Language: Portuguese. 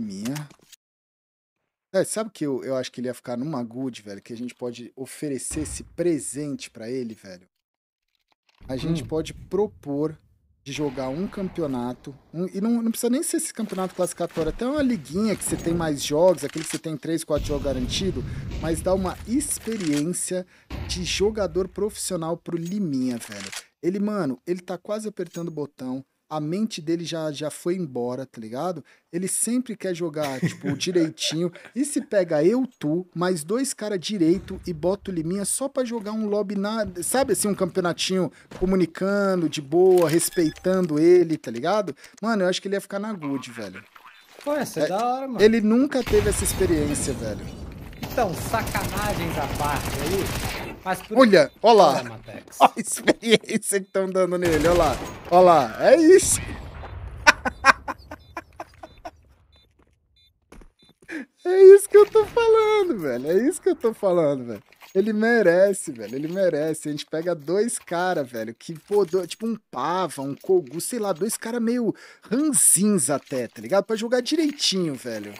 minha. É, sabe que eu, eu acho que ele ia ficar numa good, velho? Que a gente pode oferecer esse presente para ele, velho. A gente hum. pode propor de jogar um campeonato. Um, e não, não precisa nem ser esse campeonato classificatório. Até uma liguinha que você tem mais jogos, aquele que você tem 3, 4 jogos garantido. Mas dá uma experiência de jogador profissional pro Liminha, velho. Ele, mano, ele tá quase apertando o botão a mente dele já, já foi embora, tá ligado? Ele sempre quer jogar, tipo, direitinho. E se pega eu, tu, mais dois caras direito e bota o Liminha só pra jogar um lobby na. Sabe assim, um campeonatinho comunicando, de boa, respeitando ele, tá ligado? Mano, eu acho que ele ia ficar na good, velho. Pô, essa é, é da hora, mano. Ele nunca teve essa experiência, velho. Então, sacanagens à parte aí. Mas por... Olha, olha lá. Olha a experiência que estão dando nele, olha lá. Olha lá, é isso. É isso que eu tô falando, velho. É isso que eu tô falando, velho. Ele merece, velho. Ele merece. A gente pega dois caras, velho, que, pô, do, tipo um Pava, um Kogu, sei lá, dois caras meio ranzins até, tá ligado? Pra jogar direitinho, velho.